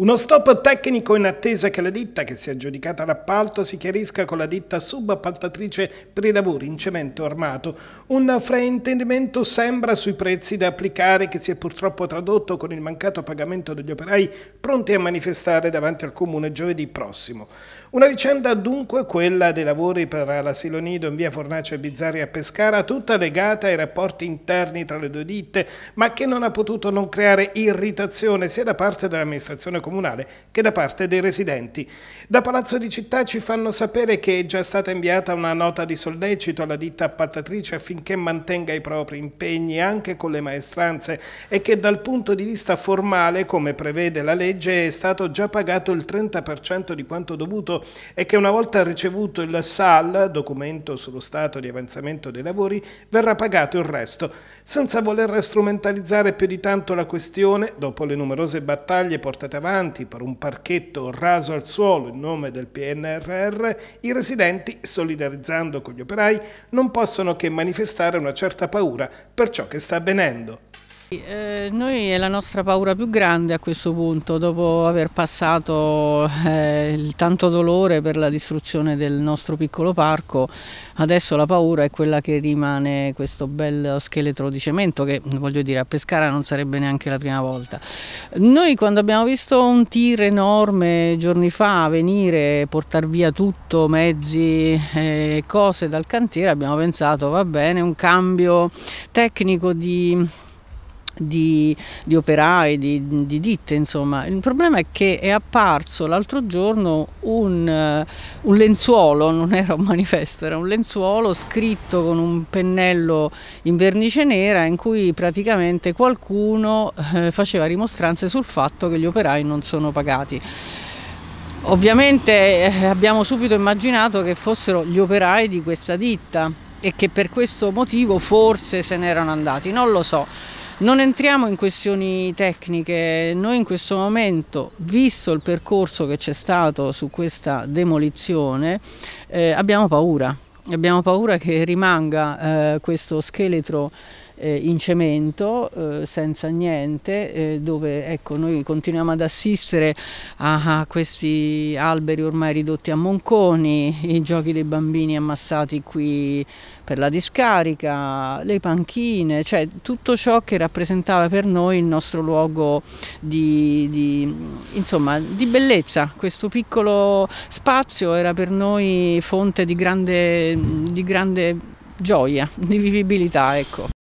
Uno stop tecnico in attesa che la ditta che si è aggiudicata l'appalto si chiarisca con la ditta subappaltatrice per i lavori in cemento armato. Un fraintendimento sembra sui prezzi da applicare che si è purtroppo tradotto con il mancato pagamento degli operai pronti a manifestare davanti al comune giovedì prossimo. Una vicenda dunque quella dei lavori per l'asilo nido in via Fornace Bizzarri a Pescara, tutta legata ai rapporti interni tra le due ditte, ma che non ha potuto non creare irritazione sia da parte dell'amministrazione comunale comunale che da parte dei residenti. Da Palazzo di Città ci fanno sapere che è già stata inviata una nota di sollecito alla ditta appaltatrice affinché mantenga i propri impegni anche con le maestranze e che dal punto di vista formale, come prevede la legge, è stato già pagato il 30% di quanto dovuto e che una volta ricevuto il SAL, documento sullo stato di avanzamento dei lavori, verrà pagato il resto. Senza voler strumentalizzare più di tanto la questione, dopo le numerose battaglie portate avanti per un parchetto raso al suolo in nome del PNRR, i residenti, solidarizzando con gli operai, non possono che manifestare una certa paura per ciò che sta avvenendo. Eh, noi è la nostra paura più grande a questo punto, dopo aver passato eh, il tanto dolore per la distruzione del nostro piccolo parco, adesso la paura è quella che rimane questo bel scheletro di cemento che voglio dire a Pescara non sarebbe neanche la prima volta. Noi quando abbiamo visto un tir enorme giorni fa venire, e portare via tutto, mezzi eh, e eh, cose dal cantiere, abbiamo pensato va bene, un cambio tecnico di di, di, operai, di, di, ditte, insomma. Il problema è che è apparso l'altro giorno un, eh, un, lenzuolo, non era un manifesto, era un lenzuolo scritto con un pennello in vernice nera in cui praticamente qualcuno eh, faceva rimostranze sul fatto che gli operai non sono pagati. Ovviamente eh, abbiamo subito immaginato che fossero gli operai di questa ditta e che per questo motivo forse se n'erano andati, non lo so. Non entriamo in questioni tecniche, noi in questo momento, visto il percorso che c'è stato su questa demolizione, eh, abbiamo paura. Abbiamo paura che rimanga eh, questo scheletro eh, in cemento, eh, senza niente, eh, dove ecco, noi continuiamo ad assistere a, a, questi alberi ormai ridotti a monconi, i giochi dei bambini ammassati qui per la discarica, le panchine, cioè tutto ciò che rappresentava per noi il nostro luogo di, di, insomma, di bellezza. Questo piccolo spazio era per noi fonte di grande, di grande gioia, di vivibilità. Ecco.